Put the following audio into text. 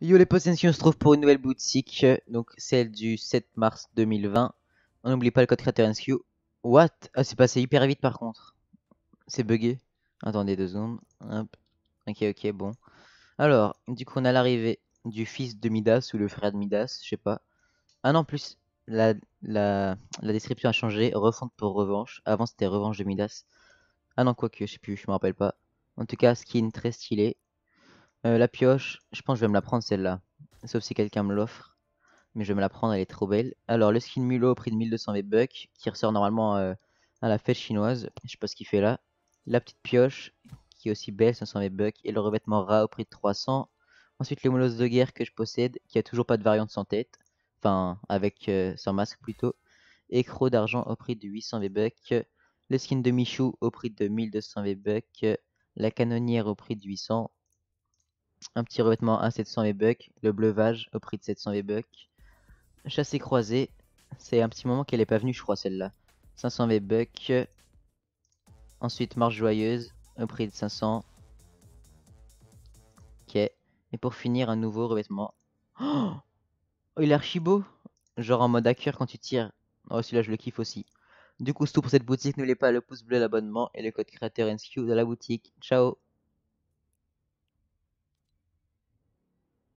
Yo les on se trouve pour une nouvelle boutique, donc celle du 7 mars 2020. On n'oublie pas le code créateur skew What Ah c'est passé hyper vite par contre. C'est bugué. Attendez deux secondes. Hop. Ok ok bon. Alors, du coup on a l'arrivée du fils de Midas ou le frère de Midas, je sais pas. Ah non plus, la, la, la description a changé. Refonte pour revanche. Avant c'était revanche de Midas. Ah non que, je sais plus, je me rappelle pas. En tout cas, skin très stylé. Euh, la pioche, je pense que je vais me la prendre celle-là. Sauf si quelqu'un me l'offre. Mais je vais me la prendre, elle est trop belle. Alors le skin mulot au prix de 1200 V-Bucks, qui ressort normalement euh, à la fête chinoise. Je sais pas ce qu'il fait là. La petite pioche, qui est aussi belle, 500 V-Bucks. Et le revêtement rat au prix de 300. Ensuite le molosse de guerre que je possède, qui a toujours pas de variante sans tête. Enfin, avec son euh, sans masque plutôt. Et d'argent au prix de 800 V-Bucks. Le skin de Michou au prix de 1200 V-Bucks. La canonnière au prix de 800 un petit revêtement à 700 V-Bucks, le bleuvage au prix de 700 V-Bucks, chasse et croisée, c'est un petit moment qu'elle est pas venue je crois celle-là, 500 V-Bucks, ensuite marche joyeuse au prix de 500, ok, et pour finir un nouveau revêtement, oh, il est archi beau, genre en mode hacker quand tu tires, oh celui-là je le kiffe aussi. Du coup, c'est tout pour cette boutique. N'oubliez pas le pouce bleu, l'abonnement et le code créateur NSQ dans la boutique. Ciao